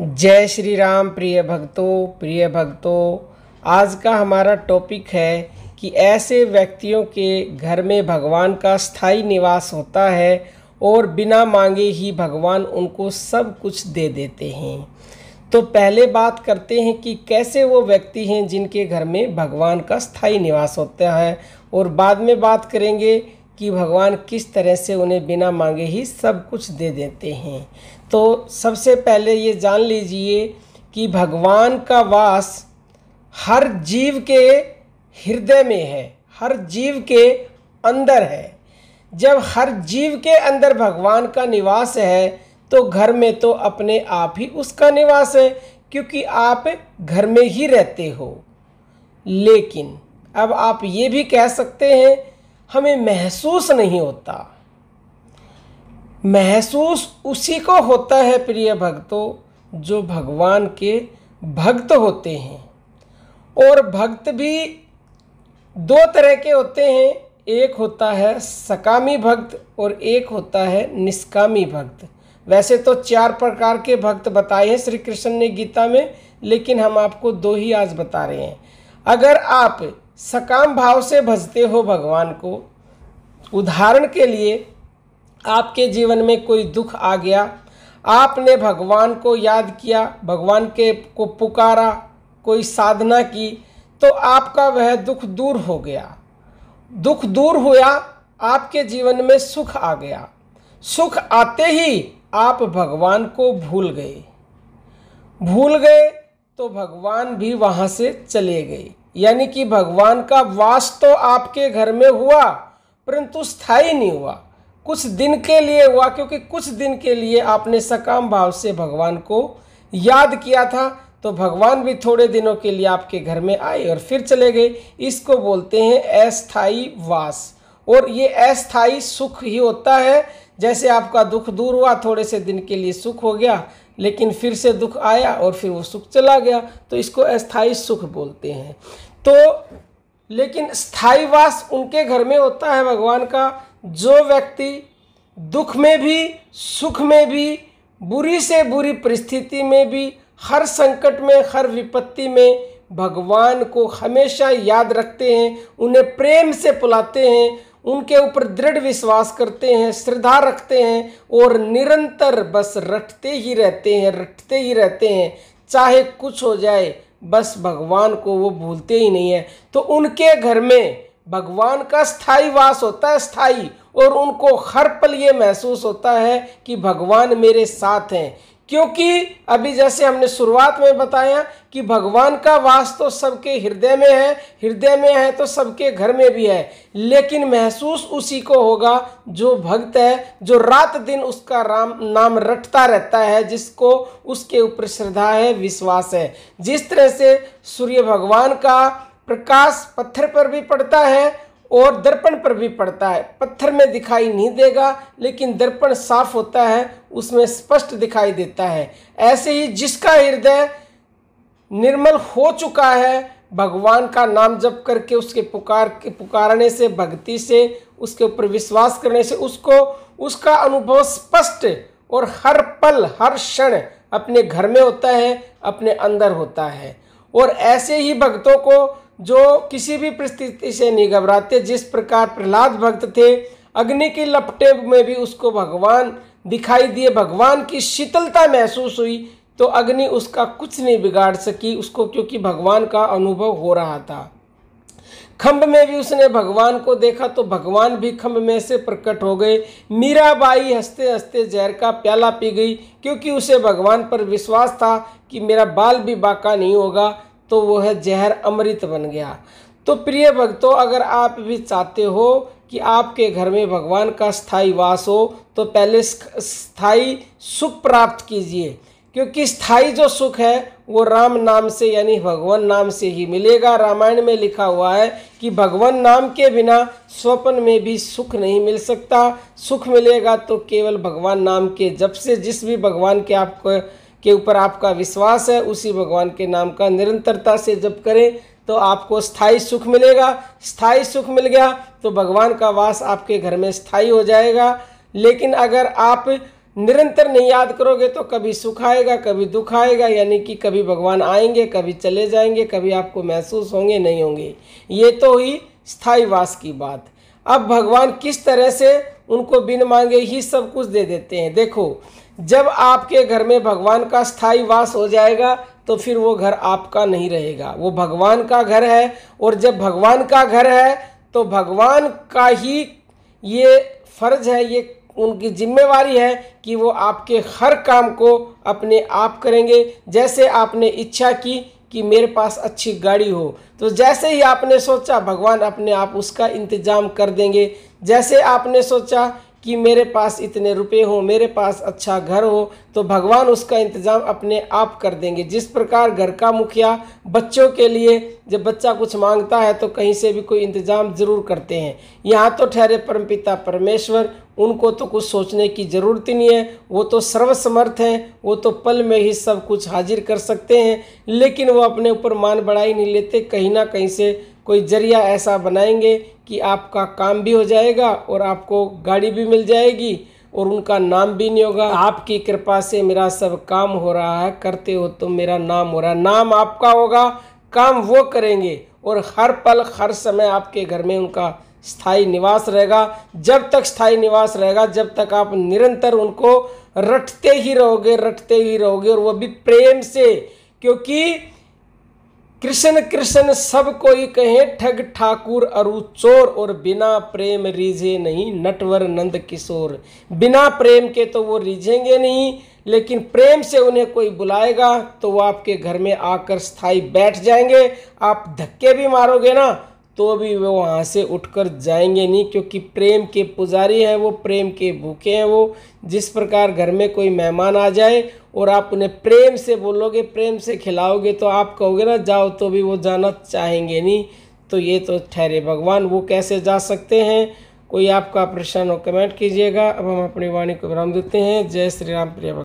जय श्री राम प्रिय भक्तों प्रिय भक्तों आज का हमारा टॉपिक है कि ऐसे व्यक्तियों के घर में भगवान का स्थाई निवास होता है और बिना मांगे ही भगवान उनको सब कुछ दे देते हैं तो पहले बात करते हैं कि कैसे वो व्यक्ति हैं जिनके घर में भगवान का स्थाई निवास होता है और बाद में बात करेंगे कि भगवान किस तरह से उन्हें बिना मांगे ही सब कुछ दे देते हैं तो सबसे पहले ये जान लीजिए कि भगवान का वास हर जीव के हृदय में है हर जीव के अंदर है जब हर जीव के अंदर भगवान का निवास है तो घर में तो अपने आप ही उसका निवास है क्योंकि आप घर में ही रहते हो लेकिन अब आप ये भी कह सकते हैं हमें महसूस नहीं होता महसूस उसी को होता है प्रिय भक्तों जो भगवान के भक्त होते हैं और भक्त भी दो तरह के होते हैं एक होता है सकामी भक्त और एक होता है निष्कामी भक्त वैसे तो चार प्रकार के भक्त बताए हैं श्री कृष्ण ने गीता में लेकिन हम आपको दो ही आज बता रहे हैं अगर आप सकाम भाव से भजते हो भगवान को उदाहरण के लिए आपके जीवन में कोई दुख आ गया आपने भगवान को याद किया भगवान के को पुकारा कोई साधना की तो आपका वह दुख दूर हो गया दुख दूर हुआ आपके जीवन में सुख आ गया सुख आते ही आप भगवान को भूल गए भूल गए तो भगवान भी वहाँ से चले गए यानी कि भगवान का वास तो आपके घर में हुआ परंतु स्थायी नहीं हुआ कुछ दिन के लिए हुआ क्योंकि कुछ दिन के लिए आपने सकाम भाव से भगवान को याद किया था तो भगवान भी थोड़े दिनों के लिए आपके घर में आए और फिर चले गए इसको बोलते हैं अस्थाई वास और ये अस्थाई सुख ही होता है जैसे आपका दुख दूर हुआ थोड़े से दिन के लिए सुख हो गया लेकिन फिर से दुख आया और फिर वो सुख चला गया तो इसको अस्थाई सुख बोलते हैं तो लेकिन स्थाई वास उनके घर में होता है भगवान का जो व्यक्ति दुख में भी सुख में भी बुरी से बुरी परिस्थिति में भी हर संकट में हर विपत्ति में भगवान को हमेशा याद रखते हैं उन्हें प्रेम से पुलाते हैं उनके ऊपर दृढ़ विश्वास करते हैं श्रद्धा रखते हैं और निरंतर बस रटते ही रहते हैं रटते ही रहते हैं चाहे कुछ हो जाए बस भगवान को वो भूलते ही नहीं है तो उनके घर में भगवान का स्थाई वास होता है स्थाई और उनको हर पल ये महसूस होता है कि भगवान मेरे साथ हैं क्योंकि अभी जैसे हमने शुरुआत में बताया कि भगवान का वास तो सबके हृदय में है हृदय में है तो सबके घर में भी है लेकिन महसूस उसी को होगा जो भक्त है जो रात दिन उसका राम नाम रटता रहता है जिसको उसके ऊपर श्रद्धा है विश्वास है जिस तरह से सूर्य भगवान का प्रकाश पत्थर पर भी पड़ता है और दर्पण पर भी पड़ता है पत्थर में दिखाई नहीं देगा लेकिन दर्पण साफ होता है उसमें स्पष्ट दिखाई देता है ऐसे ही जिसका हृदय निर्मल हो चुका है भगवान का नाम जप करके उसके पुकार के पुकारने से भक्ति से उसके ऊपर विश्वास करने से उसको उसका अनुभव स्पष्ट और हर पल हर क्षण अपने घर में होता है अपने अंदर होता है और ऐसे ही भक्तों को जो किसी भी परिस्थिति से नहीं घबराते जिस प्रकार प्रहलाद भक्त थे अग्नि की लपटे में भी उसको भगवान दिखाई दिए भगवान की शीतलता महसूस हुई तो अग्नि उसका कुछ नहीं बिगाड़ सकी उसको क्योंकि भगवान का अनुभव हो रहा था खम्भ में भी उसने भगवान को देखा तो भगवान भी खम्भ में से प्रकट हो गए मीराबाई हंसते हंसते जहर का प्याला पी गई क्योंकि उसे भगवान पर विश्वास था कि मेरा बाल भी बाका नहीं होगा तो वो है जहर अमृत बन गया तो प्रिय भक्तों अगर आप भी चाहते हो कि आपके घर में भगवान का स्थाई वास हो तो पहले स्थाई सुख प्राप्त कीजिए क्योंकि स्थाई जो सुख है वो राम नाम से यानी भगवान नाम से ही मिलेगा रामायण में लिखा हुआ है कि भगवान नाम के बिना स्वप्न में भी सुख नहीं मिल सकता सुख मिलेगा तो केवल भगवान नाम के जब से जिस भी भगवान के आपको के ऊपर आपका विश्वास है उसी भगवान के नाम का निरंतरता से जब करें तो आपको स्थायी सुख मिलेगा स्थायी सुख मिल गया तो भगवान का वास आपके घर में स्थायी हो जाएगा लेकिन अगर आप निरंतर नहीं याद करोगे तो कभी सुख आएगा कभी दुख आएगा यानी कि कभी भगवान आएंगे कभी चले जाएंगे कभी आपको महसूस होंगे नहीं होंगे ये तो ही स्थाई वास की बात अब भगवान किस तरह से उनको बिन मांगे ही सब कुछ दे देते हैं देखो जब आपके घर में भगवान का स्थाई वास हो जाएगा तो फिर वो घर आपका नहीं रहेगा वो भगवान का घर है और जब भगवान का घर है तो भगवान का ही ये फर्ज है ये उनकी जिम्मेवारी है कि वो आपके हर काम को अपने आप करेंगे जैसे आपने इच्छा की कि मेरे पास अच्छी गाड़ी हो तो जैसे ही आपने सोचा भगवान अपने आप उसका इंतज़ाम कर देंगे जैसे आपने सोचा कि मेरे पास इतने रुपए हो मेरे पास अच्छा घर हो तो भगवान उसका इंतज़ाम अपने आप कर देंगे जिस प्रकार घर का मुखिया बच्चों के लिए जब बच्चा कुछ मांगता है तो कहीं से भी कोई इंतज़ाम ज़रूर करते हैं यहाँ तो ठहरे परमपिता परमेश्वर उनको तो कुछ सोचने की ज़रूरत ही नहीं है वो तो सर्वसमर्थ हैं वो तो पल में ही सब कुछ हाजिर कर सकते हैं लेकिन वो अपने ऊपर मान बढ़ाई नहीं लेते कहीं ना कहीं से कोई जरिया ऐसा बनाएंगे कि आपका काम भी हो जाएगा और आपको गाड़ी भी मिल जाएगी और उनका नाम भी नहीं होगा आपकी कृपा से मेरा सब काम हो रहा है करते हो तो मेरा नाम हो रहा है नाम आपका होगा काम वो करेंगे और हर पल हर समय आपके घर में उनका स्थाई निवास रहेगा जब तक स्थाई निवास रहेगा जब तक आप निरंतर उनको रटते ही रहोगे रटते ही रहोगे और वह भी प्रेम से क्योंकि कृष्ण कृष्ण सब कोई कहे ठग ठाकुर अरु चोर और बिना प्रेम रिझे नहीं नटवर नंद किशोर बिना प्रेम के तो वो रिझेंगे नहीं लेकिन प्रेम से उन्हें कोई बुलाएगा तो वो आपके घर में आकर स्थाई बैठ जाएंगे आप धक्के भी मारोगे ना तो भी वो वहाँ से उठकर जाएंगे नहीं क्योंकि प्रेम के पुजारी हैं वो प्रेम के भूखे हैं वो जिस प्रकार घर में कोई मेहमान आ जाए और आप उन्हें प्रेम से बोलोगे प्रेम से खिलाओगे तो आप कहोगे ना जाओ तो भी वो जाना चाहेंगे नहीं तो ये तो ठहरे भगवान वो कैसे जा सकते हैं कोई आपका प्रश्न हो कमेंट कीजिएगा अब हम अपनी वाणी को विराम देते हैं जय श्री राम प्रिय